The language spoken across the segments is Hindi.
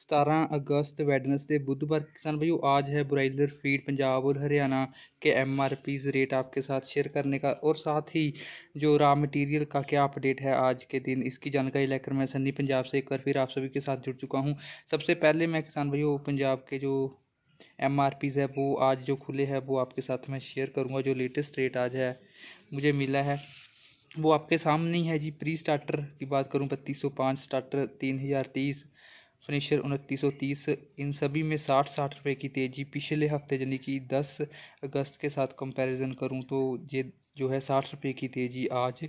सतारह अगस्त वैडनसडे बुधवार किसान भाई आज है ब्राइलर फीड पंजाब और हरियाणा के एम आर पीज रेट आपके साथ शेयर करने का और साथ ही जो रॉ मटेरियल का क्या अपडेट है आज के दिन इसकी जानकारी लेकर मैं सन्नी पंजाब से एक बार फिर आप सभी के साथ जुड़ चुका हूँ सबसे पहले मैं किसान भाइयों पंजाब के जो एम आर पीज़ है वो आज जो खुले हैं वो आपके साथ मैं शेयर करूँगा जो लेटेस्ट रेट आज है मुझे मिला है वो आपके सामने ही है जी प्री स्टार्टर की बात करूँ बत्तीस सौ पाँच स्टार्टर तीन हज़ार तीस फिनिशर उनतीस सौ तीस इन सभी में साठ साठ रुपये की तेज़ी पिछले हफ्ते यानी कि दस अगस्त के साथ कंपैरिजन करूं तो ये जो है साठ रुपये की तेज़ी आज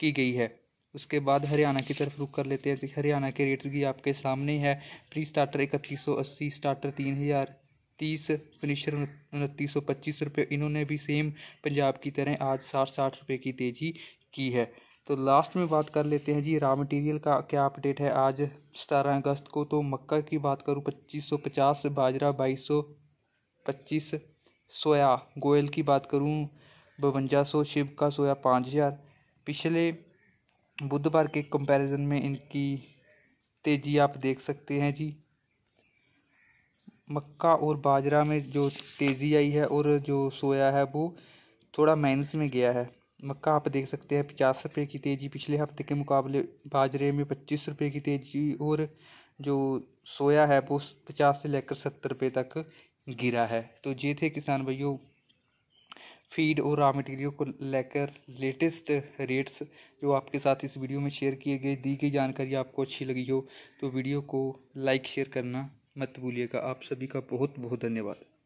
की गई है उसके बाद हरियाणा की तरफ रुक कर लेते हैं हरियाणा के रेट भी आपके सामने है प्री स्टार्टर इकतीस सौ अस्सी स्टार्टर तीन हज़ार तीस फिनिशर उनतीस सौ पच्चीस रुपये इन्होंने भी सेम पंजाब की तरह आज साठ साठ रुपये की तेज़ी की है तो लास्ट में बात कर लेते हैं जी रॉ मटेरियल का क्या अपडेट है आज सतारह अगस्त को तो मक्का की बात करूँ पच्चीस सौ पचास बाजरा बाईस सौ पच्चीस सोया गोयल की बात करूँ बवंजा सौ शिव का सोया पाँच हज़ार पिछले बुधवार के कंपैरिजन में इनकी तेज़ी आप देख सकते हैं जी मक्का और बाजरा में जो तेज़ी आई है और जो सोया है वो थोड़ा माइनस में गया है मक्का आप देख सकते हैं पचास रुपये की तेज़ी पिछले हफ्ते के मुकाबले बाजरे में पच्चीस रुपये की तेज़ी और जो सोया है वो पचास से लेकर सत्तर रुपये तक गिरा है तो ये थे किसान भाइयों फीड और रॉ मटेरियल को लेकर लेटेस्ट रेट्स जो आपके साथ इस वीडियो में शेयर किए गए दी गई जानकारी आपको अच्छी लगी हो तो वीडियो को लाइक शेयर करना मत भूलिएगा आप सभी का बहुत बहुत धन्यवाद